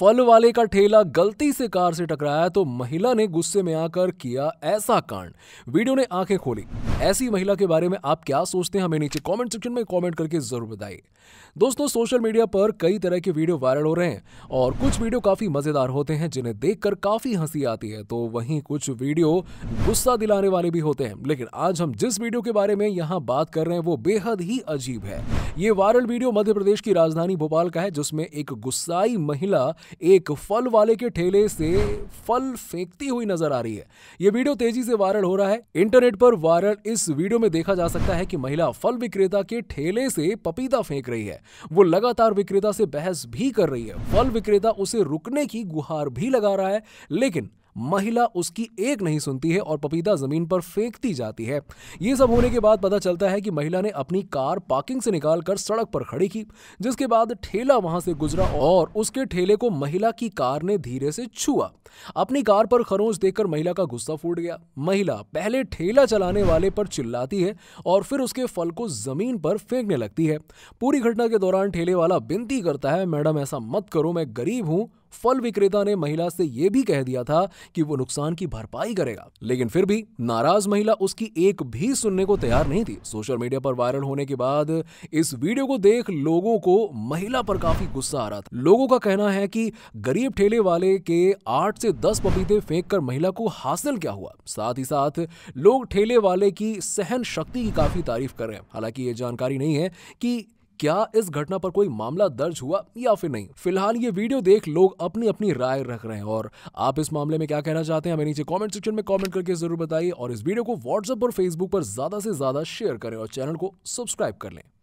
फल वाले का ठेला गलती से कार से टकराया तो महिला ने गुस्से में आकर किया ऐसा कांड वीडियो ने आंखें खोली ऐसी महिला के बारे में आप क्या सोचते हैं हमें नीचे कमेंट सेक्शन में कमेंट करके जरूर बताइए दोस्तों सोशल मीडिया पर कई तरह के वीडियो वायरल हो रहे हैं और कुछ वीडियो काफी मजेदार होते हैं जिन्हें देखकर काफी हंसी आती है तो वहीं कुछ वीडियो गुस्सा दिलाने वाले भी होते हैं लेकिन आज हम जिस वीडियो के बारे में यहाँ बात कर रहे हैं वो बेहद ही अजीब है ये वायरल वीडियो मध्य प्रदेश की राजधानी भोपाल का है जिसमें एक गुस्साई महिला एक फल वाले के ठेले से फल फेंकती हुई नजर आ रही है ये वीडियो तेजी से वायरल हो रहा है इंटरनेट पर वायरल इस वीडियो में देखा जा सकता है कि महिला फल विक्रेता के ठेले से पपीता फेंक रही है वो लगातार विक्रेता से बहस भी कर रही है फल विक्रेता उसे रुकने की गुहार भी लगा रहा है लेकिन महिला उसकी एक नहीं सुनती है और पपीता जमीन पर फेंकती जाती है ये सब होने के बाद पता चलता है कि महिला ने अपनी कार पार्किंग से निकालकर सड़क पर खड़ी की जिसके बाद ठेला वहां से गुजरा और उसके ठेले को महिला की कार ने धीरे से छुआ अपनी कार पर खरोंच देखकर महिला का गुस्सा फूट गया महिला पहले ठेला चलाने वाले पर चिल्लाती है और फिर उसके फल को जमीन पर फेंकने लगती है पूरी घटना के दौरान ठेले वाला विनती करता है मैडम ऐसा मत करो मैं गरीब हूं फल विक्रेता ने महिला से यह भी कह दिया था कि वो नुकसान की भरपाई करेगा लेकिन फिर भी नाराज महिला उसकी एक भी सुनने को तैयार नहीं थी सोशल मीडिया पर वायरल होने के बाद इस वीडियो को देख लोगों को महिला पर काफी गुस्सा आ रहा था लोगों का कहना है कि गरीब ठेले वाले के आठ से दस पपीते फेंक कर महिला को हासिल क्या हुआ साथ ही साथ लोग ठेले वाले की सहन शक्ति की काफी तारीफ कर रहे हैं हालांकि ये जानकारी नहीं है कि क्या इस घटना पर कोई मामला दर्ज हुआ या फिर नहीं फिलहाल ये वीडियो देख लोग अपनी अपनी राय रख रहे हैं और आप इस मामले में क्या कहना चाहते हैं हमें नीचे कॉमेंट सेक्शन में कॉमेंट करके जरूर बताइए और इस वीडियो को व्हाट्सएप और फेसबुक पर ज्यादा से ज्यादा शेयर करें और चैनल को सब्सक्राइब कर लें